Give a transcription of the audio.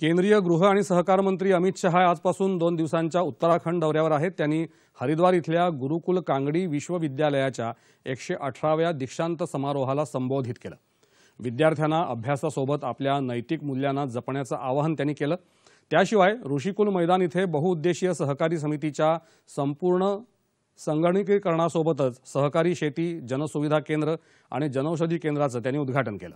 केंद्रीय गृह आणि सहकार मंत्री अमित शहा आजपासून दोन दिवसांच्या उत्तराखंड दौऱ्यावर आहेत त्यांनी हरिद्वार इथल्या गुरुकुल कांगडी विश्वविद्यालयाच्या एकशे अठराव्या दीक्षांत समारोहाला संबोधित केलं विद्यार्थ्यांना अभ्यासासोबत आपल्या नैतिक मूल्यांना जपण्याचं आवाहन त्यांनी केलं त्याशिवाय ऋषिकुल मैदान इथे बहुउद्देशीय सहकारी समितीच्या संपूर्ण संगणकीकरणासोबतच सहकारी शेती जनसुविधा केंद्र आणि जनौषधी केंद्राचं त्यांनी उद्घाटन केलं